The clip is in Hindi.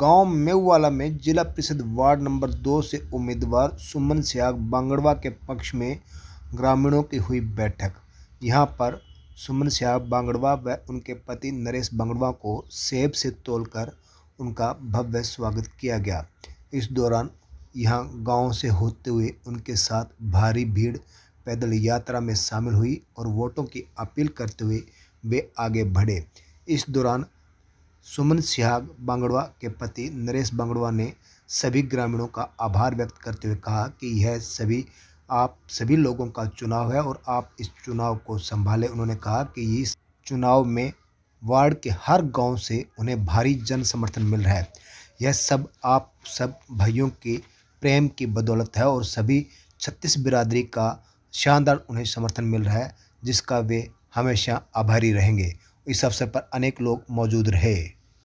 गांव मेवाला में जिला परिषद वार्ड नंबर दो से उम्मीदवार सुमन स्याग बांगड़वा के पक्ष में ग्रामीणों की हुई बैठक यहां पर सुमन स्याग बांगड़वा व उनके पति नरेश बांगड़वा को सेब से तोलकर उनका भव्य स्वागत किया गया इस दौरान यहां गांव से होते हुए उनके साथ भारी भीड़ पैदल यात्रा में शामिल हुई और वोटों की अपील करते हुए वे आगे बढ़े इस दौरान सुमन सिहाग बांगड़वा के पति नरेश बांगड़वा ने सभी ग्रामीणों का आभार व्यक्त करते हुए कहा कि यह सभी आप सभी लोगों का चुनाव है और आप इस चुनाव को संभालें उन्होंने कहा कि इस चुनाव में वार्ड के हर गांव से उन्हें भारी जन समर्थन मिल रहा है यह सब आप सब भाइयों के प्रेम की बदौलत है और सभी छत्तीस बिरादरी का शानदार उन्हें समर्थन मिल रहा है जिसका वे हमेशा आभारी रहेंगे इस अवसर पर अनेक लोग मौजूद रहे